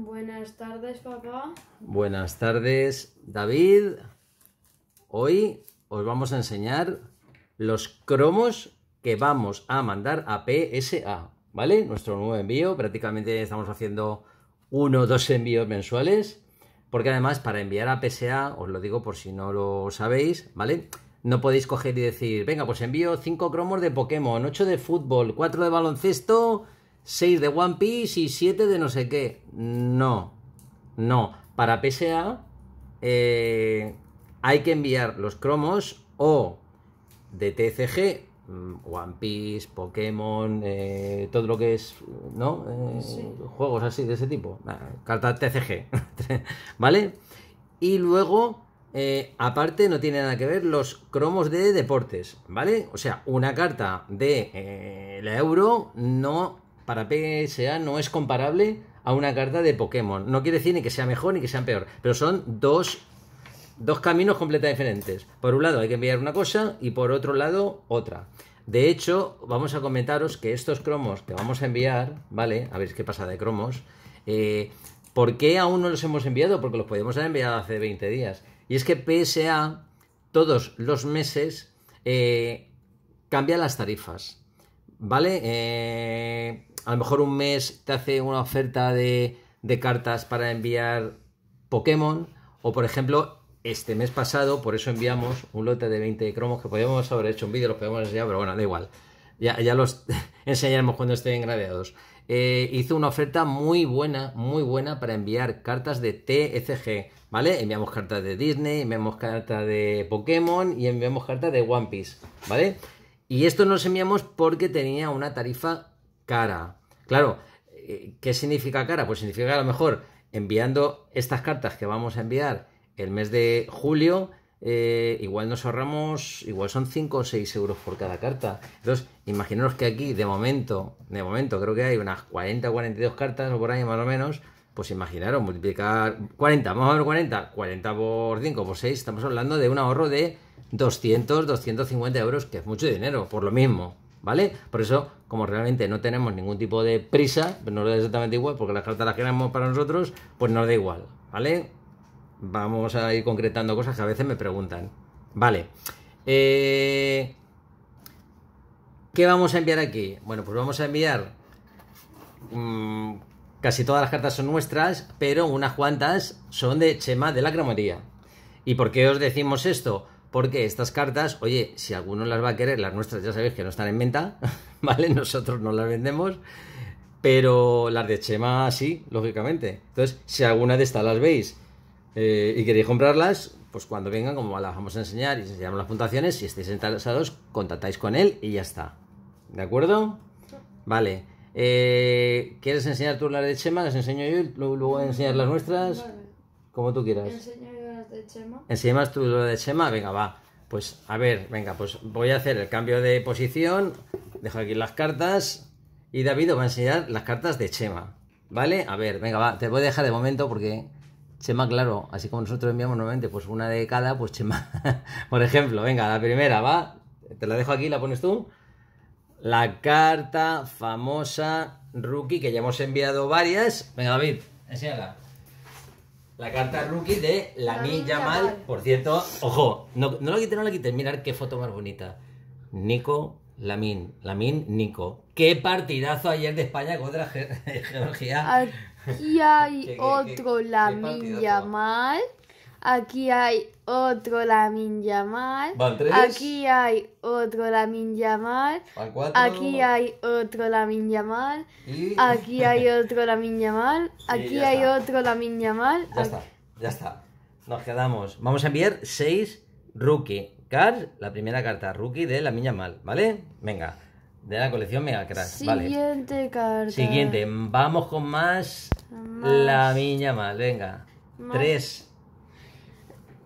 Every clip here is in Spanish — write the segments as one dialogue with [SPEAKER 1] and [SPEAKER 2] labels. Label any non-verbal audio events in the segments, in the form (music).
[SPEAKER 1] Buenas tardes, papá.
[SPEAKER 2] Buenas tardes, David. Hoy os vamos a enseñar los cromos que vamos a mandar a PSA, ¿vale? Nuestro nuevo envío, prácticamente estamos haciendo uno o dos envíos mensuales, porque además para enviar a PSA, os lo digo por si no lo sabéis, ¿vale? No podéis coger y decir, venga, pues envío cinco cromos de Pokémon, 8 de fútbol, 4 de baloncesto 6 de One Piece y 7 de no sé qué. No, no. Para PSA eh, hay que enviar los cromos o de TCG, mm, One Piece, Pokémon, eh, todo lo que es, ¿no? Eh, juegos así de ese tipo. Ah, carta TCG, (laughs) ¿vale? Y luego aparte no tiene nada que ver los cromos de deportes, ¿vale? O sea, una carta de la euro no para PSA no es comparable a una carta de Pokémon. No quiere decir ni que sea mejor ni que sea peor, pero son dos, caminos completamente diferentes. Por un lado hay que enviar una cosa y por otro lado otra. De hecho, vamos a comentaros que estos cromos que vamos a enviar, ¿vale? A ver qué pasa de cromos. Eh, ¿Por qué aún no los hemos enviado? Porque los podemos haber enviado hace 20 días. Y es que PSA todos los meses eh, cambia las tarifas. ¿Vale? Eh, a lo mejor un mes te hace una oferta de, cartas para enviar Pokémon. O por ejemplo, este mes pasado, por eso enviamos un lote de 20 cromos que podíamos haber hecho un vídeo, los podemos enseñar, pero bueno, da igual. Ya, ya los (laughs) enseñaremos cuando estén gradeados. Eh, hizo una oferta muy buena, muy buena para enviar cartas de TCG, ¿vale? Enviamos cartas de Disney, enviamos cartas de Pokémon y enviamos cartas de One Piece, ¿vale? Y esto nos enviamos porque tenía una tarifa cara. Claro, eh, ¿qué significa cara? Pues significa que a lo mejor enviando estas cartas que vamos a enviar el mes de julio, eh, igual nos ahorramos, igual son 5 o 6 euros por cada carta. Entonces, imaginaros que aquí, de momento, de momento, creo que hay unas 40 o 42 cartas o por ahí más o menos. Pues imaginaros, multiplicar 40, vamos a ver 40, 40 por 5 por 6, estamos hablando de un ahorro de 200, 250 euros, que es mucho dinero, por lo mismo. ¿vale? Por eso, como realmente no tenemos ningún tipo de prisa, pues nos da exactamente igual, porque las cartas las queremos para nosotros, pues nos da igual, ¿vale? Vamos a ir concretando cosas que a veces me preguntan. Vale. Eh, ¿Qué vamos a enviar aquí? Bueno, pues vamos a enviar... Mm, casi todas las cartas son nuestras, pero unas cuantas son de Chema de la Gramaría. ¿Y por qué os decimos esto? porque estas cartas, oye, si alguno las va a querer, las nuestras ya sabéis que no están en venta, (laughs) ¿vale? Nosotros no las vendemos, pero las de Chema sí, lógicamente. Entonces, si alguna de estas las veis eh, y queréis comprarlas, pues cuando vengan, como las vamos a enseñar y enseñamos las puntuaciones, si estáis interesados, contactáis con él y ya está. ¿De acuerdo? Vale. Eh, ¿Quieres enseñar tú las de Chema? ¿Las enseño yo? ¿Luego enseñar las nuestras? Como tú quieras de Chema? tú lo de Chema? Venga, va. Pues a ver, venga, pues voy a hacer el cambio de posición. Dejo aquí las cartas. Y David os va a enseñar las cartas de Chema. ¿Vale? A ver, venga, va. Te voy a dejar de momento porque Chema, claro, así como nosotros enviamos normalmente, pues una de cada, pues Chema. (laughs) Por ejemplo, venga, la primera, va. Te la dejo aquí, la pones tú. La carta famosa rookie que ya hemos enviado varias. Venga, David, enséñala. La carta rookie de Lamin Mal Por cierto, ojo, no, no la quiten, no la quiten. Mirar qué foto más bonita. Nico Lamin, Lamin Nico. Qué partidazo ayer de España contra (laughs) Georgia. Aquí
[SPEAKER 1] hay (laughs) otro Lamin Yamal. Aquí hay otro la Yamal. Van Aquí hay otro la Yamal. Van Aquí hay otro Lamin Yamal.
[SPEAKER 2] Y... Aquí hay (laughs)
[SPEAKER 1] otro Lamin Mal. Aquí hay otro otro Lamin Yamal. Ya está,
[SPEAKER 2] ya está. Nos quedamos. Vamos a enviar seis rookie cards. La primera carta rookie de La Lamin Mal. ¿vale? Venga. De la colección Mega Crash.
[SPEAKER 1] Siguiente carta. Siguiente.
[SPEAKER 2] Vamos con más, La Minja Mal. Venga. Tres.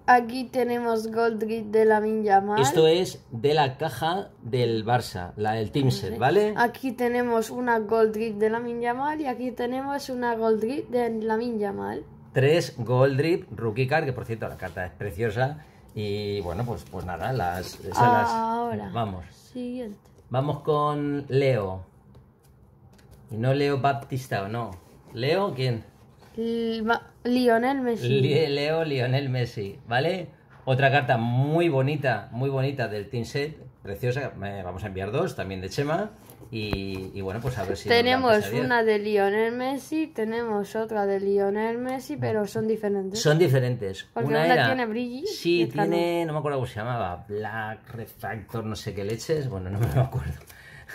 [SPEAKER 1] Aquí tenemos Gold Drip de la Minyamal. Esto
[SPEAKER 2] es de la caja del Barça, la del Teamset, ¿vale?
[SPEAKER 1] Aquí tenemos una Gold Drip de la Minyamal y aquí tenemos una Gold Drip de la Minyamal.
[SPEAKER 2] Tres Goldrip, Rookie Card, que por cierto la carta es preciosa. Y bueno, pues, pues nada, las, Ahora, Vamos.
[SPEAKER 1] Siguiente.
[SPEAKER 2] Vamos con Leo. Y no Leo Baptista, ¿o no? ¿Leo quién?
[SPEAKER 1] Lionel Messi. Leo
[SPEAKER 2] Lionel Messi, ¿vale? Otra carta muy bonita, muy bonita del Team Set, preciosa. Vamos a enviar dos, también de Chema. Y, bueno, pues a ver si. Tenemos una
[SPEAKER 1] de Lionel Messi, tenemos otra de Lionel Messi, pero son diferentes. Son diferentes.
[SPEAKER 2] Porque una, tiene brilli.
[SPEAKER 1] Sí, tiene,
[SPEAKER 2] no. me acuerdo cómo se llamaba, Black Refractor, no sé qué leches. Bueno, no me acuerdo.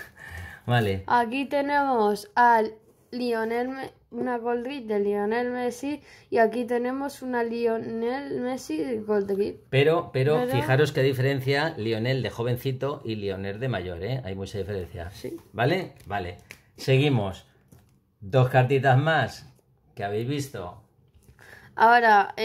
[SPEAKER 2] (laughs) vale.
[SPEAKER 1] Aquí tenemos al Lionel Messi una Gold de Lionel Messi y aquí tenemos una Lionel Messi Gold
[SPEAKER 2] Pero, pero, fijaros qué diferencia Lionel de jovencito y Lionel de mayor, ¿eh? Hay mucha diferencia. Sí. ¿Vale? Vale. Seguimos. Dos cartitas más que habéis visto
[SPEAKER 1] Ahora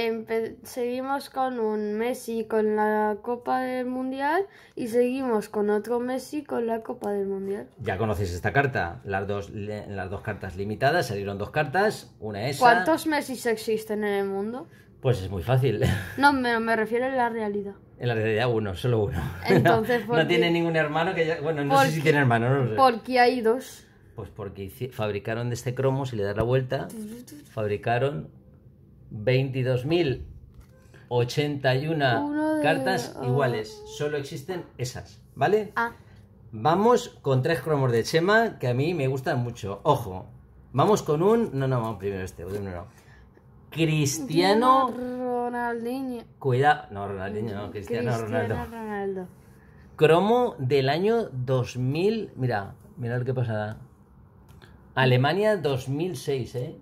[SPEAKER 1] seguimos con un Messi con la Copa del Mundial y seguimos con otro Messi con la Copa del Mundial.
[SPEAKER 2] Ya conocéis esta carta, las dos, las dos cartas limitadas, salieron dos cartas, una es... ¿Cuántos
[SPEAKER 1] Messi existen en el mundo?
[SPEAKER 2] Pues es muy fácil.
[SPEAKER 1] (laughs) No, me, refiero a la realidad.
[SPEAKER 2] En la realidad uno, solo uno. (laughs) Entonces, no, tiene ningún hermano que Bueno, no sé si tiene hermano, no lo sé.
[SPEAKER 1] Porque hay dos.
[SPEAKER 2] Pues porque fabricaron de este cromo, si le das la vuelta, fabricaron 22.081 cartas iguales. Solo existen esas, ¿vale? Ah. Vamos con tres cromos de Chema que a mí me gustan mucho. Ojo, vamos con un. No, no, vamos primero este. no. Cristiano.
[SPEAKER 1] Ronaldinho.
[SPEAKER 2] Cuidado. No, Ronaldinho, no. Cristiano, Ronaldo. Cromo del año 2000. Mira, mira lo que pasada. Alemania 2006, ¿eh?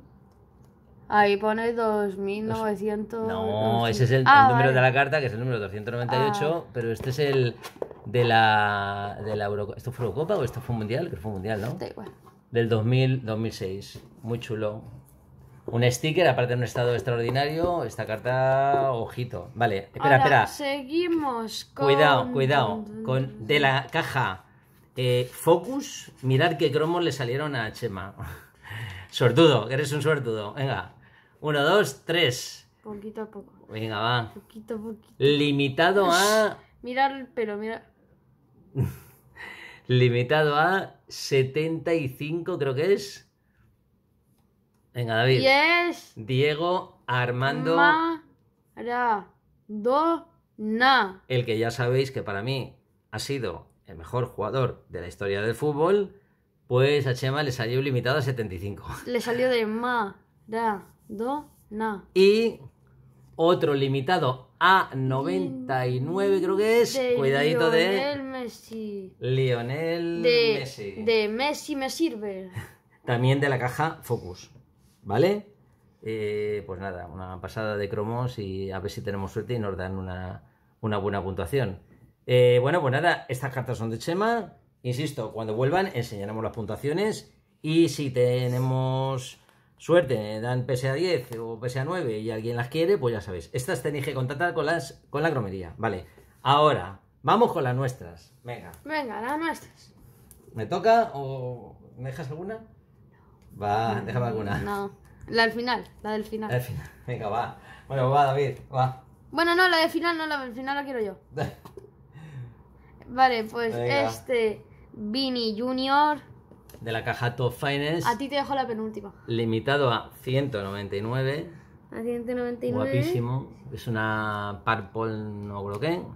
[SPEAKER 1] Ahí pone 2.900. No, ese es el, ah, número de la
[SPEAKER 2] carta, que es el número 298, ah. pero este es el de la, Eurocopa. ¿Esto fue Eurocopa o esto fue un mundial? Que fue mundial, ¿no? Da igual. Del 2000, 2006. Muy chulo. Un sticker, aparte de un estado extraordinario. Esta carta, ojito. Vale, espera, Ahora, espera.
[SPEAKER 1] Seguimos con. Cuidado, cuidado.
[SPEAKER 2] Con de la caja eh, Focus, mirad qué cromos le salieron a Chema. Sortudo, que eres un sortudo. Venga. Uno, dos, tres.
[SPEAKER 1] Poquito a poco.
[SPEAKER 2] Venga, va.
[SPEAKER 1] Poquito a poquito.
[SPEAKER 2] Limitado a.
[SPEAKER 1] Mira el pelo, mira.
[SPEAKER 2] (laughs) Limitado a 75, creo que es. Venga, David. Diego Armando. Maradona. El que ya sabéis que para mí ha sido el mejor jugador de la historia del fútbol pues a Chema le salió limitado a 75.
[SPEAKER 1] (laughs) Le salió de ma, da, do, na.
[SPEAKER 2] Y otro limitado a 99, creo que es. De Cuidadito Lionel
[SPEAKER 1] de. Messi.
[SPEAKER 2] Lionel Messi.
[SPEAKER 1] De Messi me sirve.
[SPEAKER 2] (laughs) También de la caja Focus. ¿Vale? Eh, pues nada, una pasada de cromos y a ver si tenemos suerte y nos dan una, buena puntuación. Eh, bueno, pues nada, estas cartas son de Chema. Insisto, cuando vuelvan enseñaremos las puntuaciones y si tenemos suerte, dan PSA 10 o PSA 9 y alguien las quiere, pues ya sabéis. Estas tenéis que contactar con, las, con la cromería, Vale, ahora vamos con las nuestras. Venga.
[SPEAKER 1] Venga, las nuestras.
[SPEAKER 2] ¿Me toca o me dejas alguna? Va, déjame alguna. No,
[SPEAKER 1] la del final, la del final. final.
[SPEAKER 2] Venga, va. Bueno, va, David, va.
[SPEAKER 1] Bueno, no, la del final no, la del final la quiero yo. (laughs) vale, pues este Vini Junior.
[SPEAKER 2] De la caja Top Finest. A
[SPEAKER 1] ti te dejo la penúltima.
[SPEAKER 2] Limitado a 199.
[SPEAKER 1] A 199. Guapísimo.
[SPEAKER 2] Es una Purple no creo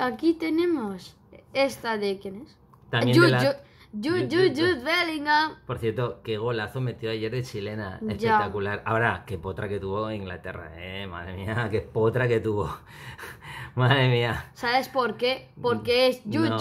[SPEAKER 2] Aquí
[SPEAKER 1] tenemos esta de quién es.
[SPEAKER 2] También de
[SPEAKER 1] Bellingham.
[SPEAKER 2] Por cierto, qué golazo metió ayer de chilena. Espectacular. Ahora, qué potra que tuvo Inglaterra, eh. Madre mía, qué potra que tuvo. Madre mía.
[SPEAKER 1] ¿Sabes por qué? Porque es Jude no,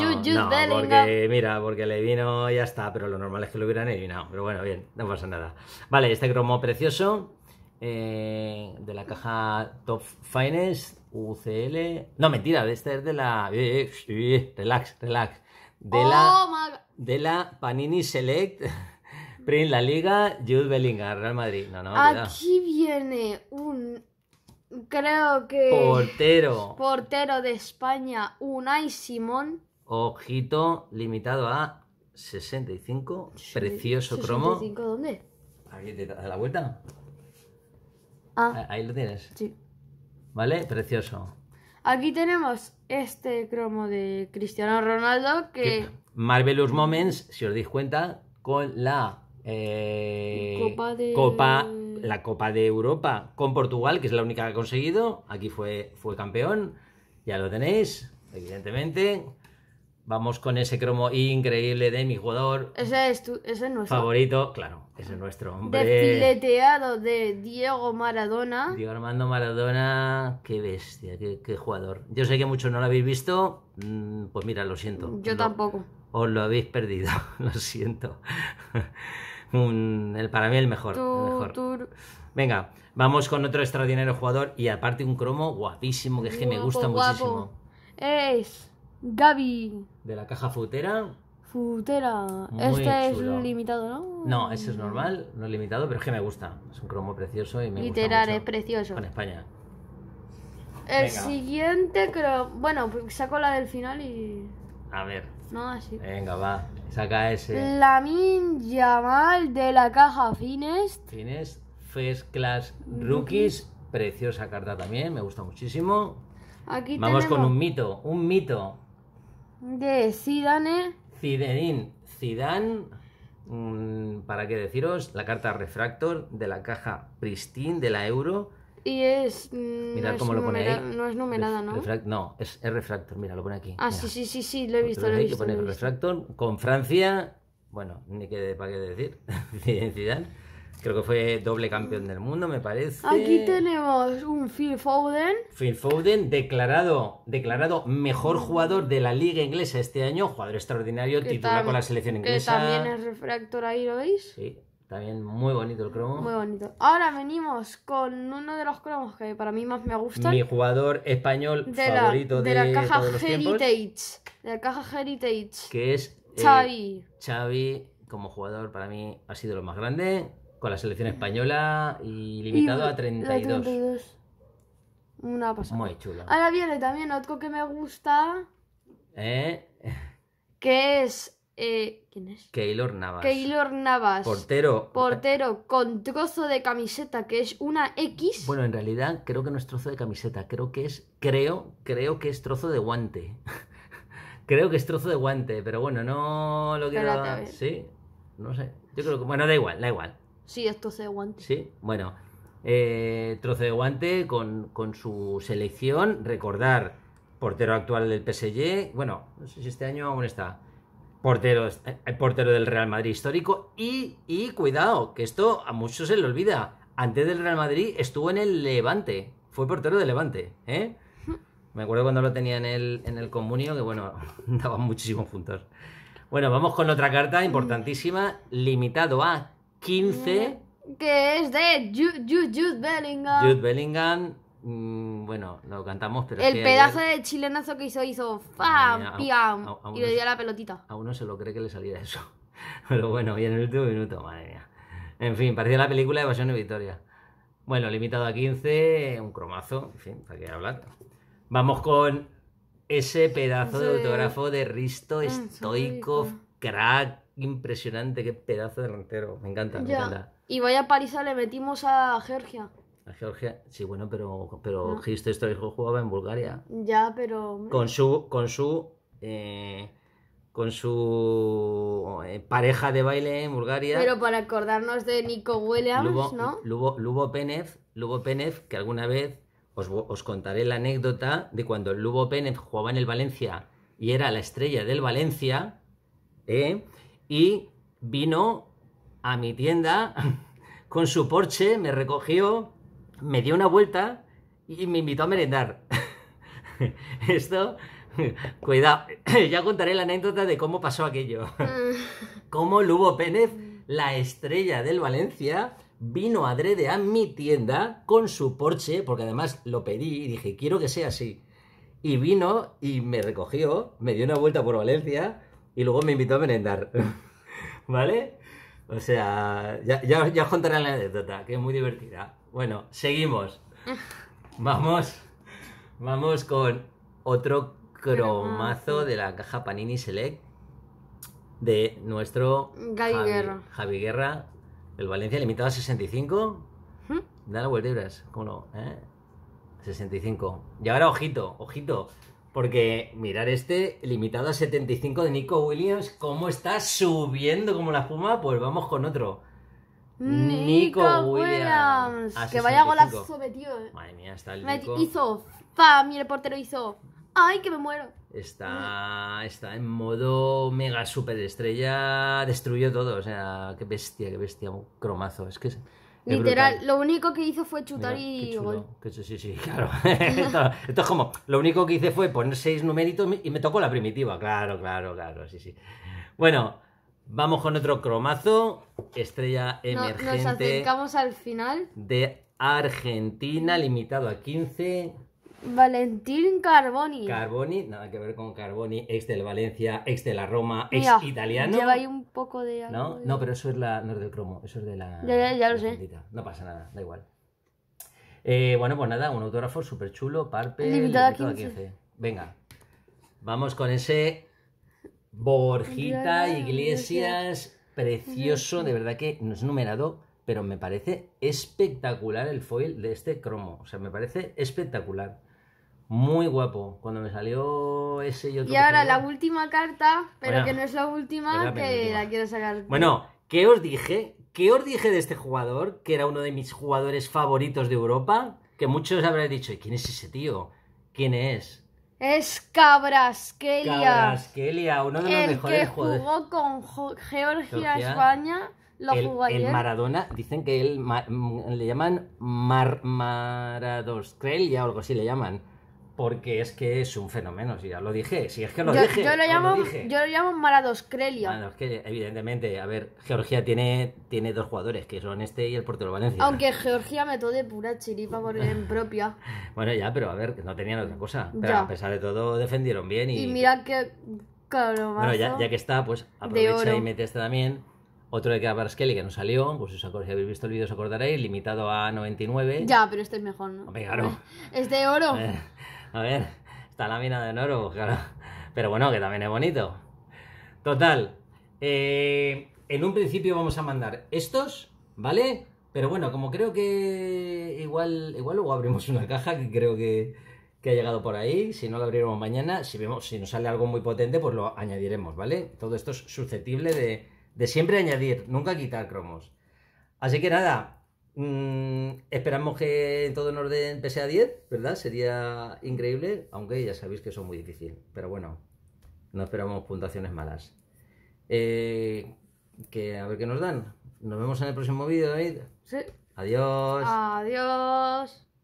[SPEAKER 1] Porque,
[SPEAKER 2] mira, porque le vino y ya está, pero lo normal es que lo hubieran adivinado. Pero bueno, bien, no pasa nada. Vale, este cromo precioso eh, de la caja Top Finest UCL. No, mentira, este es de la. Eh, eh, relax, relax. De la. Oh de la Panini Select. (laughs) Print La Liga, Jude Bellingham, Real Madrid. No, no, Aquí
[SPEAKER 1] viene un Creo que. Portero. Portero de España, Unai Simón.
[SPEAKER 2] Ojito, limitado a 65. Precioso cromo. ¿65 dónde? Aquí te la vuelta. Ah. ah. Ahí lo tienes. Sí. ¿Vale? Precioso.
[SPEAKER 1] Aquí tenemos este cromo de Cristiano Ronaldo que.
[SPEAKER 2] Marvelous Moments, si os dais cuenta, con la. Eh, copa de. Copa la Copa de Europa con Portugal, que es la única que ha conseguido. Aquí fue, fue campeón. Ya lo tenéis, evidentemente. Vamos con ese cromo increíble de mi jugador.
[SPEAKER 1] Ese es, tu, es nuestro. Favorito,
[SPEAKER 2] claro, ese es nuestro hombre.
[SPEAKER 1] Desfileteado de Diego Maradona.
[SPEAKER 2] Diego Armando Maradona, qué bestia, qué, jugador. Yo sé que muchos no lo habéis visto, mm, pues mira, lo siento. Yo tampoco. Os lo habéis perdido, (laughs) lo siento el, para mí el mejor, mejor. Venga, vamos con otro extraordinario jugador y aparte un cromo guapísimo que es que me gusta muchísimo.
[SPEAKER 1] Es Gaby.
[SPEAKER 2] De la caja futera.
[SPEAKER 1] Futera. este es limitado, ¿no?
[SPEAKER 2] No, ese es normal, no es limitado, pero es que me gusta. Es un cromo precioso y me gusta. es
[SPEAKER 1] precioso. Con
[SPEAKER 2] España. El
[SPEAKER 1] siguiente, cromo Bueno, pues saco la del final y.
[SPEAKER 2] A ver. Venga, va. Saca ese.
[SPEAKER 1] Lamin Yamal de la caja Finest.
[SPEAKER 2] Finest, First Class Rookies. Preciosa carta también, me gusta muchísimo.
[SPEAKER 1] Aquí Vamos con un
[SPEAKER 2] mito, un mito.
[SPEAKER 1] De Zidane.
[SPEAKER 2] Zidane, Zidane, mm, para qué deciros, la carta Refractor de la caja Pristine de la Euro
[SPEAKER 1] y es. Mm, mira no cómo es lo pone ahí. No es numerada, ¿no?
[SPEAKER 2] no, es, refractor, mira, lo pone aquí. Ah, sí, sí,
[SPEAKER 1] sí, sí, lo he visto. Lo, he visto, pone
[SPEAKER 2] refractor con Francia, bueno, ni para qué decir, (laughs) Identidad. Creo que fue doble campeón del mundo, me parece. Aquí
[SPEAKER 1] tenemos un Phil Foden.
[SPEAKER 2] Phil Foden, declarado, declarado mejor jugador de la liga inglesa este año, jugador extraordinario, titular con la selección inglesa. Que también es
[SPEAKER 1] refractor ahí, ¿lo veis? Sí,
[SPEAKER 2] también muy bonito el cromo. Muy
[SPEAKER 1] bonito. Ahora venimos con uno de los cromos que para mí más me gusta Mi
[SPEAKER 2] jugador español de favorito la, de, de, la caja Heritage.
[SPEAKER 1] de la caja Heritage.
[SPEAKER 2] Que es eh, Xavi. Xavi, como jugador, para mí ha sido lo más grande. Con la selección española y limitado a 32.
[SPEAKER 1] Una pasada. Muy chula. Ahora viene también otro que me gusta. ¿Eh? Que es eh, ¿Quién es?
[SPEAKER 2] Keylor Navas. Keylor Navas. Portero.
[SPEAKER 1] Portero con trozo de camiseta que es una X. Bueno,
[SPEAKER 2] en realidad creo que no es trozo de camiseta, creo que es, creo, creo que es trozo de guante. (laughs) creo que es trozo de guante, pero bueno, no lo quiero. Sí, no sé. Yo creo que, bueno, da igual, da igual.
[SPEAKER 1] Sí, es trozo de guante.
[SPEAKER 2] Sí, bueno, eh, trozo de guante con, con su selección, recordar portero actual del PSG. Bueno, no sé si este año aún está portero, el eh, portero del Real Madrid histórico. Y, cuidado, que esto a muchos se le olvida. Antes del Real Madrid estuvo en el Levante. Fue portero de Levante. ¿eh? Me acuerdo cuando lo tenía en el, en el comunio, que bueno, (laughs) daba muchísimos puntos. Bueno, vamos con otra carta importantísima, limitado a 15.
[SPEAKER 1] Que es de Jude Bellingham. Jude
[SPEAKER 2] Bellingham, Mm, bueno, lo cantamos, El pedazo
[SPEAKER 1] de chilenazo que hizo, hizo ¡Fam! ¡Piam! Y le dio la pelotita.
[SPEAKER 2] A uno se lo cree que le saliera eso. (laughs) Pero bueno, y en el último minuto, madre mía. En fin, parecía la película de Evasión y Victoria. Bueno, limitado a 15, un cromazo, en fin, para que hablar. Vamos con ese pedazo de autógrafo de Risto mm, estoico crack, impresionante, qué pedazo delantero. Me encanta, me encanta.
[SPEAKER 1] Y vaya paliza le metimos a Georgia.
[SPEAKER 2] Georgia, sí, bueno, pero, pero ah. esto jugaba en Bulgaria.
[SPEAKER 1] Ya, pero. Con
[SPEAKER 2] su. Con su eh, con su eh, pareja de baile en Bulgaria. Pero
[SPEAKER 1] para acordarnos de Nico Williams, ¿no?
[SPEAKER 2] Lubo, Lubo Lubo Penev, que alguna vez os, os, contaré la anécdota de cuando Lugo Penev jugaba en el Valencia y era la estrella del Valencia, ¿eh? y vino a mi tienda (laughs) con su Porsche, me recogió me dio una vuelta y me invitó a merendar. (laughs) Esto, cuidado, (clears throat) ya contaré la anécdota de cómo pasó aquello. (laughs) cómo Lugo Pérez, la estrella del Valencia, vino adrede a mi tienda con su Porsche, porque además lo pedí y dije, quiero que sea así. Y vino y me recogió, me dio una vuelta por Valencia y luego me invitó a merendar. (laughs) ¿Vale? O sea, ya, ya, os contaré la anécdota, que es muy divertida. Bueno, seguimos. Vamos, vamos con otro cromazo de la caja Panini Select de nuestro Javi, Guerra. el Valencia limitado a 65. ¿Mm? vuelta Dale verás, ¿cómo no? ¿Eh? 65. Y ahora, ojito, ojito, porque mirar este limitado a 75 de Nico Williams, cómo está subiendo como la fuma, pues vamos con otro. Nico, Williams. Que vaya golazo
[SPEAKER 1] metido. Madre
[SPEAKER 2] mía, está el Nico.
[SPEAKER 1] Hizo. pa, mi reportero hizo. ¡Ay, que me muero!
[SPEAKER 2] Está, está en modo mega superestrella. Destruyó todo. O sea, qué bestia, qué bestia. Un cromazo. Es que Literal,
[SPEAKER 1] lo único que hizo fue chutar y gol.
[SPEAKER 2] Sí, sí, (laughs) claro. esto, es como, lo único que hice fue poner seis numeritos y me tocó la primitiva. Claro, claro, claro, sí, sí. Bueno, vamos con otro cromazo. Estrella emergente. nos acercamos
[SPEAKER 1] al final.
[SPEAKER 2] De Argentina, limitado a 15.
[SPEAKER 1] Valentín Carboni.
[SPEAKER 2] Carboni, nada que ver con Carboni, ex del Valencia, ex de la Roma, ex italiano. Lleva ahí
[SPEAKER 1] un poco de. ¿No? no,
[SPEAKER 2] pero eso es la, no es del cromo, eso es de la.
[SPEAKER 1] Ya, lo sé.
[SPEAKER 2] No pasa nada, da igual. Eh, bueno, pues nada, un autógrafo súper chulo, Parpe. Limitado, Venga, vamos con ese Borgita Iglesias, precioso, de verdad que no es numerado pero me parece espectacular el foil de este cromo. O sea, me parece espectacular. Muy guapo. Cuando me salió ese y Y ahora la
[SPEAKER 1] última carta, pero que no es la última, que la, quiero sacar. Bueno,
[SPEAKER 2] ¿qué os dije? ¿Qué os dije de este jugador? Que era uno de mis jugadores favoritos de Europa. Que muchos habréis dicho, ¿y quién es ese tío? ¿Quién es?
[SPEAKER 1] Es Cabraskelia. Cabraskelia,
[SPEAKER 2] uno de los el que jugó
[SPEAKER 1] con Georgia, España. Lo jugó ayer. El Maradona,
[SPEAKER 2] dicen que él le llaman Mar o algo así le llaman porque es que es un fenómeno, si ya lo dije, si es que lo dije. Yo lo llamo, Yo
[SPEAKER 1] lo
[SPEAKER 2] evidentemente, a ver, Georgia tiene, tiene dos jugadores, que son este y el portero Valencia.
[SPEAKER 1] Aunque Georgia meto de pura chiripa por en propia.
[SPEAKER 2] (laughs) bueno, ya, pero a ver, no tenían otra cosa. Pero a pesar de todo, defendieron bien y...
[SPEAKER 1] mira que... Claro, bueno, ya, que
[SPEAKER 2] está, pues aprovecha y mete este también. Otro de Kavarskeli que no salió, pues si habéis visto el vídeo os acordaréis, limitado a 99. Ya,
[SPEAKER 1] pero este es mejor, ¿no? (laughs) Es de oro. (laughs) Eh,
[SPEAKER 2] a ver, esta lámina de oro, pues, claro. Pero bueno, que también es bonito. Total. Eh, en un principio vamos a mandar estos, ¿vale? Pero bueno, como creo que igual, igual luego abrimos una caja que creo que, ha llegado por ahí. Si no la abriremos mañana, si vemos, si nos sale algo muy potente, pues lo añadiremos, ¿vale? Todo esto es susceptible de, de siempre añadir, nunca quitar cromos. Así que nada, Mm, esperamos que en todo en orden pese a 10, ¿verdad? Sería increíble, aunque ya sabéis que eso es muy difícil. Pero bueno, no esperamos puntuaciones malas. Eh, que a ver qué nos dan. Nos vemos en el próximo vídeo, Adiós.
[SPEAKER 1] Adiós.